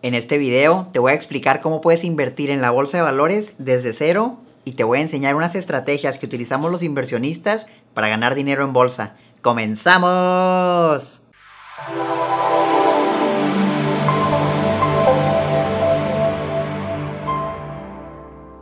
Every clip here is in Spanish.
En este video te voy a explicar cómo puedes invertir en la bolsa de valores desde cero y te voy a enseñar unas estrategias que utilizamos los inversionistas para ganar dinero en bolsa. ¡Comenzamos!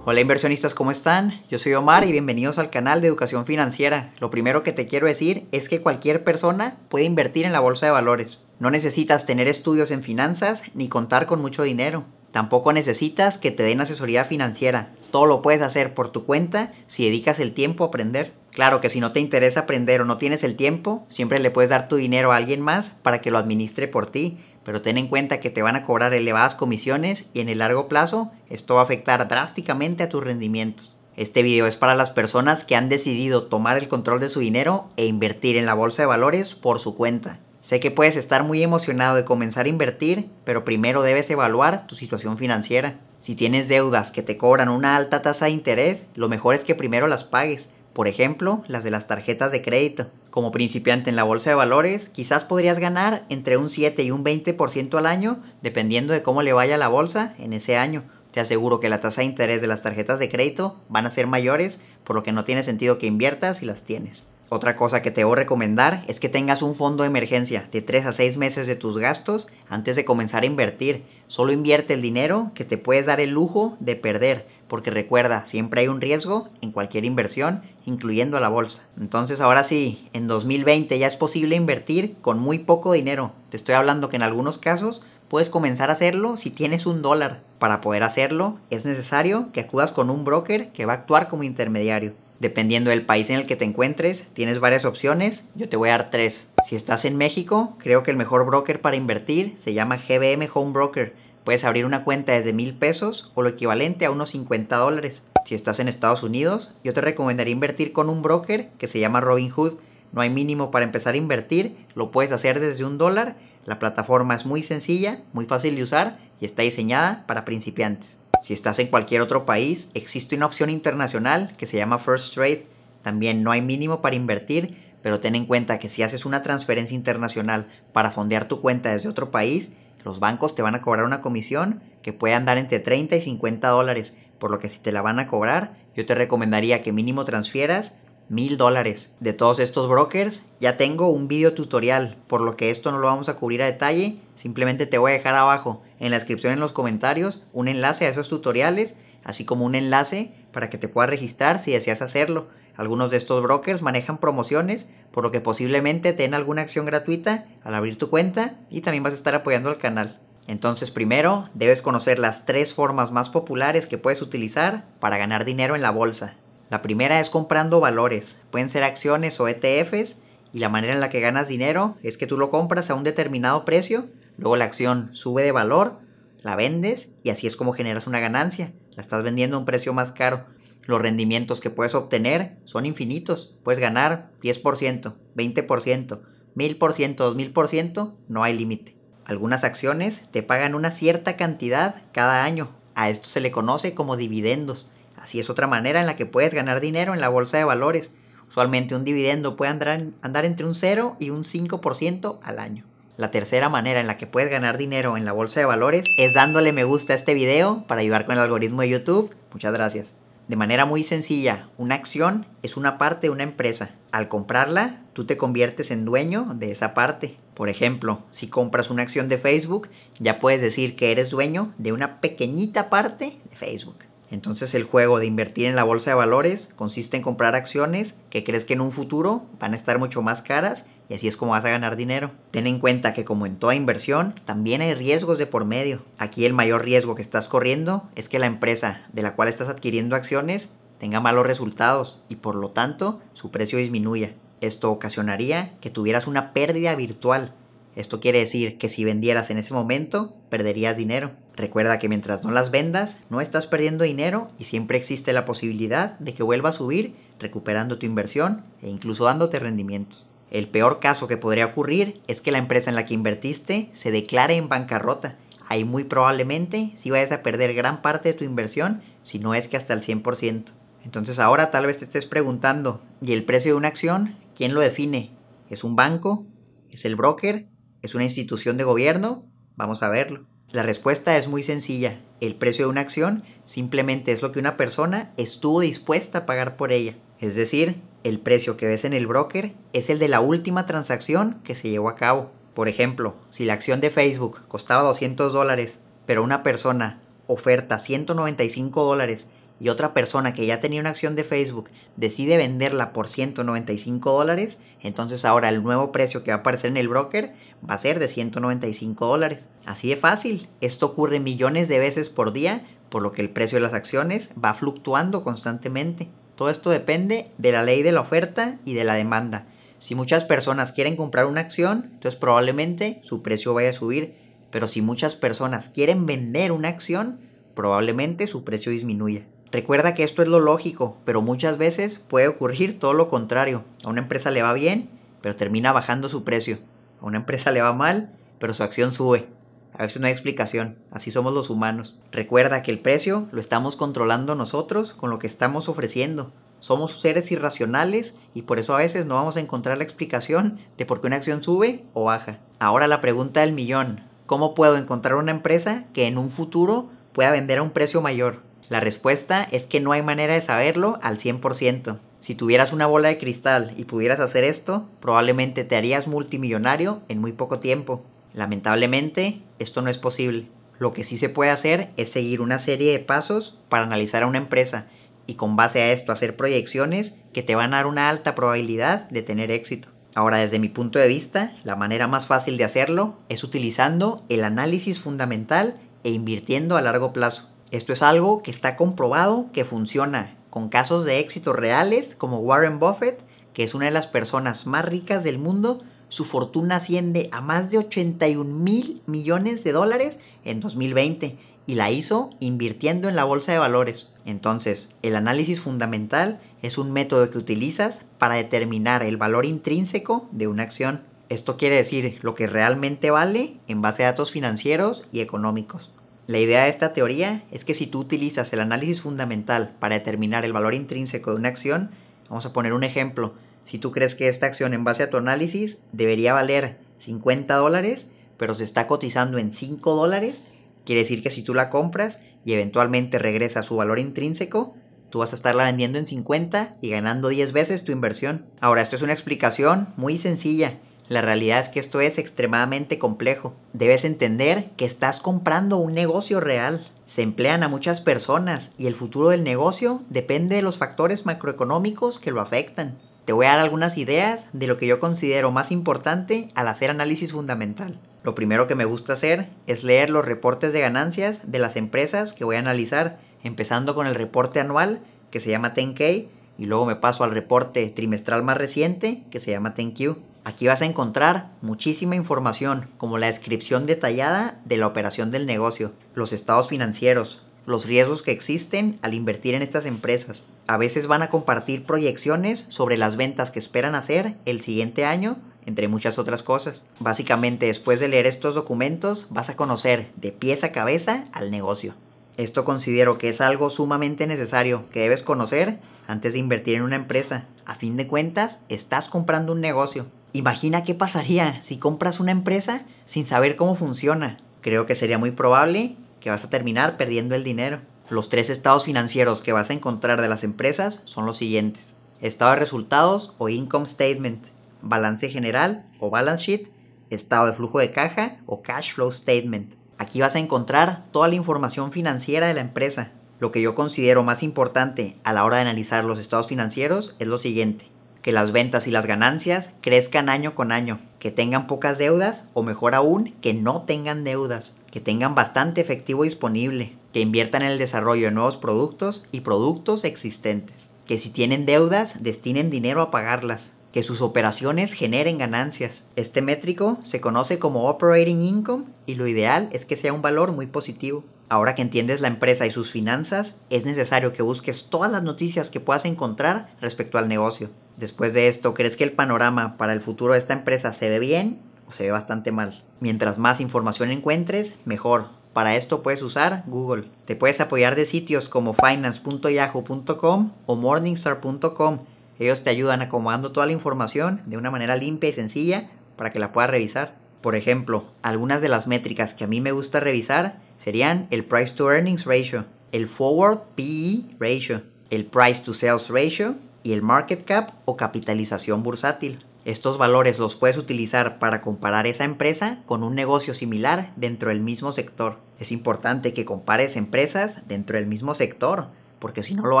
Hola inversionistas, ¿cómo están? Yo soy Omar y bienvenidos al canal de Educación Financiera. Lo primero que te quiero decir es que cualquier persona puede invertir en la bolsa de valores. No necesitas tener estudios en finanzas ni contar con mucho dinero. Tampoco necesitas que te den asesoría financiera. Todo lo puedes hacer por tu cuenta si dedicas el tiempo a aprender. Claro que si no te interesa aprender o no tienes el tiempo, siempre le puedes dar tu dinero a alguien más para que lo administre por ti. Pero ten en cuenta que te van a cobrar elevadas comisiones y en el largo plazo esto va a afectar drásticamente a tus rendimientos. Este video es para las personas que han decidido tomar el control de su dinero e invertir en la bolsa de valores por su cuenta. Sé que puedes estar muy emocionado de comenzar a invertir, pero primero debes evaluar tu situación financiera. Si tienes deudas que te cobran una alta tasa de interés, lo mejor es que primero las pagues, por ejemplo, las de las tarjetas de crédito. Como principiante en la bolsa de valores, quizás podrías ganar entre un 7 y un 20% al año, dependiendo de cómo le vaya a la bolsa en ese año. Te aseguro que la tasa de interés de las tarjetas de crédito van a ser mayores, por lo que no tiene sentido que inviertas si las tienes. Otra cosa que te voy a recomendar es que tengas un fondo de emergencia de 3 a 6 meses de tus gastos antes de comenzar a invertir. Solo invierte el dinero que te puedes dar el lujo de perder, porque recuerda, siempre hay un riesgo en cualquier inversión, incluyendo a la bolsa. Entonces ahora sí, en 2020 ya es posible invertir con muy poco dinero. Te estoy hablando que en algunos casos puedes comenzar a hacerlo si tienes un dólar. Para poder hacerlo es necesario que acudas con un broker que va a actuar como intermediario. Dependiendo del país en el que te encuentres, tienes varias opciones. Yo te voy a dar tres. Si estás en México, creo que el mejor broker para invertir se llama GBM Home Broker. Puedes abrir una cuenta desde mil pesos o lo equivalente a unos 50 dólares. Si estás en Estados Unidos, yo te recomendaría invertir con un broker que se llama Robinhood. No hay mínimo para empezar a invertir, lo puedes hacer desde un dólar. La plataforma es muy sencilla, muy fácil de usar y está diseñada para principiantes. Si estás en cualquier otro país, existe una opción internacional que se llama First Trade. También no hay mínimo para invertir, pero ten en cuenta que si haces una transferencia internacional para fondear tu cuenta desde otro país, los bancos te van a cobrar una comisión que puede andar entre 30 y 50 dólares, por lo que si te la van a cobrar, yo te recomendaría que mínimo transfieras mil dólares. De todos estos brokers, ya tengo un video tutorial, por lo que esto no lo vamos a cubrir a detalle, simplemente te voy a dejar abajo en la descripción, en los comentarios, un enlace a esos tutoriales, así como un enlace para que te puedas registrar si deseas hacerlo. Algunos de estos brokers manejan promociones, por lo que posiblemente te den alguna acción gratuita al abrir tu cuenta y también vas a estar apoyando al canal. Entonces primero debes conocer las tres formas más populares que puedes utilizar para ganar dinero en la bolsa. La primera es comprando valores, pueden ser acciones o ETFs y la manera en la que ganas dinero es que tú lo compras a un determinado precio Luego la acción sube de valor, la vendes y así es como generas una ganancia. La estás vendiendo a un precio más caro. Los rendimientos que puedes obtener son infinitos. Puedes ganar 10%, 20%, 1000%, 2000%, no hay límite. Algunas acciones te pagan una cierta cantidad cada año. A esto se le conoce como dividendos. Así es otra manera en la que puedes ganar dinero en la bolsa de valores. Usualmente un dividendo puede andar, entre un 0 y un 5% al año. La tercera manera en la que puedes ganar dinero en la bolsa de valores es dándole me gusta a este video para ayudar con el algoritmo de YouTube. Muchas gracias. De manera muy sencilla, una acción es una parte de una empresa. Al comprarla, tú te conviertes en dueño de esa parte. Por ejemplo, si compras una acción de Facebook, ya puedes decir que eres dueño de una pequeñita parte de Facebook. Entonces el juego de invertir en la bolsa de valores consiste en comprar acciones que crees que en un futuro van a estar mucho más caras y así es como vas a ganar dinero. Ten en cuenta que como en toda inversión, también hay riesgos de por medio. Aquí el mayor riesgo que estás corriendo es que la empresa de la cual estás adquiriendo acciones tenga malos resultados y por lo tanto su precio disminuya. Esto ocasionaría que tuvieras una pérdida virtual. Esto quiere decir que si vendieras en ese momento, perderías dinero. Recuerda que mientras no las vendas, no estás perdiendo dinero y siempre existe la posibilidad de que vuelva a subir recuperando tu inversión e incluso dándote rendimientos. El peor caso que podría ocurrir es que la empresa en la que invertiste se declare en bancarrota. Ahí muy probablemente sí vayas a perder gran parte de tu inversión, si no es que hasta el 100%. Entonces ahora tal vez te estés preguntando, ¿y el precio de una acción? ¿Quién lo define? ¿Es un banco? ¿Es el broker? ¿Es una institución de gobierno? Vamos a verlo. La respuesta es muy sencilla. El precio de una acción simplemente es lo que una persona estuvo dispuesta a pagar por ella. Es decir, el precio que ves en el broker es el de la última transacción que se llevó a cabo. Por ejemplo, si la acción de Facebook costaba 200 dólares, pero una persona oferta 195 dólares y otra persona que ya tenía una acción de Facebook decide venderla por 195 dólares, entonces ahora el nuevo precio que va a aparecer en el broker va a ser de 195 dólares. Así de fácil, esto ocurre millones de veces por día, por lo que el precio de las acciones va fluctuando constantemente. Todo esto depende de la ley de la oferta y de la demanda. Si muchas personas quieren comprar una acción, entonces probablemente su precio vaya a subir, pero si muchas personas quieren vender una acción, probablemente su precio disminuya. Recuerda que esto es lo lógico, pero muchas veces puede ocurrir todo lo contrario. A una empresa le va bien, pero termina bajando su precio. A una empresa le va mal, pero su acción sube. A veces no hay explicación, así somos los humanos. Recuerda que el precio lo estamos controlando nosotros con lo que estamos ofreciendo. Somos seres irracionales y por eso a veces no vamos a encontrar la explicación de por qué una acción sube o baja. Ahora la pregunta del millón. ¿Cómo puedo encontrar una empresa que en un futuro pueda vender a un precio mayor? La respuesta es que no hay manera de saberlo al 100%. Si tuvieras una bola de cristal y pudieras hacer esto, probablemente te harías multimillonario en muy poco tiempo. Lamentablemente, esto no es posible. Lo que sí se puede hacer es seguir una serie de pasos para analizar a una empresa y con base a esto hacer proyecciones que te van a dar una alta probabilidad de tener éxito. Ahora, desde mi punto de vista, la manera más fácil de hacerlo es utilizando el análisis fundamental e invirtiendo a largo plazo. Esto es algo que está comprobado que funciona con casos de éxito reales como Warren Buffett, que es una de las personas más ricas del mundo, su fortuna asciende a más de 81 mil millones de dólares en 2020 y la hizo invirtiendo en la bolsa de valores. Entonces, el análisis fundamental es un método que utilizas para determinar el valor intrínseco de una acción. Esto quiere decir lo que realmente vale en base a datos financieros y económicos. La idea de esta teoría es que si tú utilizas el análisis fundamental para determinar el valor intrínseco de una acción, vamos a poner un ejemplo, si tú crees que esta acción en base a tu análisis debería valer 50 dólares, pero se está cotizando en 5 dólares, quiere decir que si tú la compras y eventualmente regresa a su valor intrínseco, tú vas a estarla vendiendo en 50 y ganando 10 veces tu inversión. Ahora, esto es una explicación muy sencilla, la realidad es que esto es extremadamente complejo. Debes entender que estás comprando un negocio real. Se emplean a muchas personas y el futuro del negocio depende de los factores macroeconómicos que lo afectan. Te voy a dar algunas ideas de lo que yo considero más importante al hacer análisis fundamental. Lo primero que me gusta hacer es leer los reportes de ganancias de las empresas que voy a analizar, empezando con el reporte anual que se llama 10K y luego me paso al reporte trimestral más reciente que se llama 10Q. Aquí vas a encontrar muchísima información, como la descripción detallada de la operación del negocio, los estados financieros, los riesgos que existen al invertir en estas empresas. A veces van a compartir proyecciones sobre las ventas que esperan hacer el siguiente año, entre muchas otras cosas. Básicamente, después de leer estos documentos, vas a conocer de pies a cabeza al negocio. Esto considero que es algo sumamente necesario que debes conocer antes de invertir en una empresa. A fin de cuentas, estás comprando un negocio. Imagina qué pasaría si compras una empresa sin saber cómo funciona. Creo que sería muy probable que vas a terminar perdiendo el dinero. Los tres estados financieros que vas a encontrar de las empresas son los siguientes. Estado de resultados o income statement, balance general o balance sheet, estado de flujo de caja o cash flow statement. Aquí vas a encontrar toda la información financiera de la empresa. Lo que yo considero más importante a la hora de analizar los estados financieros es lo siguiente que las ventas y las ganancias crezcan año con año, que tengan pocas deudas o mejor aún, que no tengan deudas, que tengan bastante efectivo disponible, que inviertan en el desarrollo de nuevos productos y productos existentes, que si tienen deudas destinen dinero a pagarlas, que sus operaciones generen ganancias. Este métrico se conoce como Operating Income y lo ideal es que sea un valor muy positivo. Ahora que entiendes la empresa y sus finanzas, es necesario que busques todas las noticias que puedas encontrar respecto al negocio. Después de esto, ¿crees que el panorama para el futuro de esta empresa se ve bien o se ve bastante mal? Mientras más información encuentres, mejor. Para esto puedes usar Google. Te puedes apoyar de sitios como finance.yahoo.com o morningstar.com. Ellos te ayudan acomodando toda la información de una manera limpia y sencilla para que la puedas revisar. Por ejemplo, algunas de las métricas que a mí me gusta revisar serían el Price to Earnings Ratio, el Forward PE Ratio, el Price to Sales Ratio y el Market Cap o capitalización bursátil. Estos valores los puedes utilizar para comparar esa empresa con un negocio similar dentro del mismo sector. Es importante que compares empresas dentro del mismo sector, porque si no lo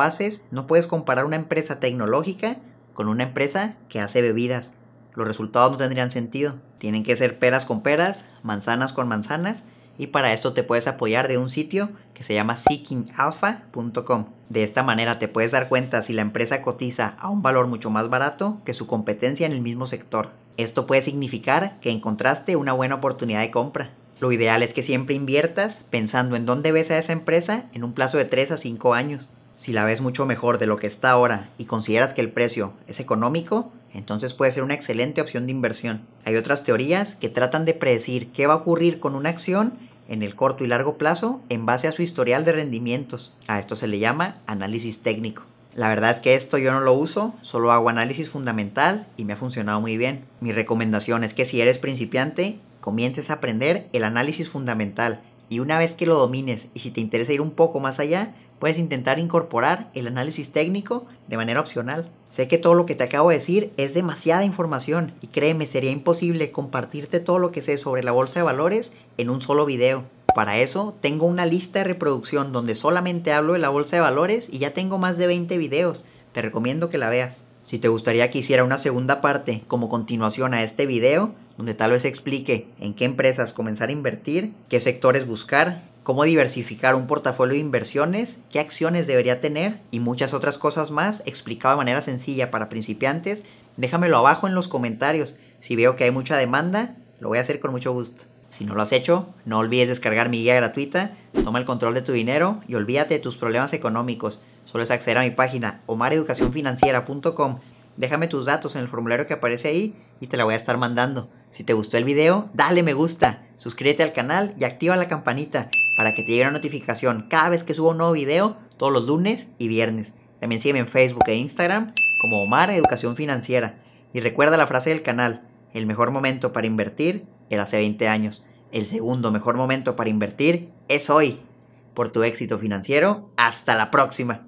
haces, no puedes comparar una empresa tecnológica con una empresa que hace bebidas. Los resultados no tendrían sentido. Tienen que ser peras con peras, manzanas con manzanas. Y para esto te puedes apoyar de un sitio que se llama seekingalpha.com. De esta manera te puedes dar cuenta si la empresa cotiza a un valor mucho más barato que su competencia en el mismo sector. Esto puede significar que encontraste una buena oportunidad de compra. Lo ideal es que siempre inviertas pensando en dónde ves a esa empresa en un plazo de 3 a 5 años si la ves mucho mejor de lo que está ahora y consideras que el precio es económico, entonces puede ser una excelente opción de inversión. Hay otras teorías que tratan de predecir qué va a ocurrir con una acción en el corto y largo plazo en base a su historial de rendimientos. A esto se le llama análisis técnico. La verdad es que esto yo no lo uso, solo hago análisis fundamental y me ha funcionado muy bien. Mi recomendación es que si eres principiante, comiences a aprender el análisis fundamental y una vez que lo domines y si te interesa ir un poco más allá, puedes intentar incorporar el análisis técnico de manera opcional. Sé que todo lo que te acabo de decir es demasiada información y créeme, sería imposible compartirte todo lo que sé sobre la bolsa de valores en un solo video. Para eso tengo una lista de reproducción donde solamente hablo de la bolsa de valores y ya tengo más de 20 videos. Te recomiendo que la veas. Si te gustaría que hiciera una segunda parte como continuación a este video, donde tal vez explique en qué empresas comenzar a invertir, qué sectores buscar, cómo diversificar un portafolio de inversiones, qué acciones debería tener y muchas otras cosas más explicado de manera sencilla para principiantes. Déjamelo abajo en los comentarios. Si veo que hay mucha demanda, lo voy a hacer con mucho gusto. Si no lo has hecho, no olvides descargar mi guía gratuita, toma el control de tu dinero y olvídate de tus problemas económicos. Solo es acceder a mi página omareducacionfinanciera.com déjame tus datos en el formulario que aparece ahí y te la voy a estar mandando. Si te gustó el video, dale me gusta, suscríbete al canal y activa la campanita para que te llegue una notificación cada vez que subo un nuevo video, todos los lunes y viernes. También sígueme en Facebook e Instagram como Omar Educación Financiera. Y recuerda la frase del canal, el mejor momento para invertir era hace 20 años. El segundo mejor momento para invertir es hoy. Por tu éxito financiero, hasta la próxima.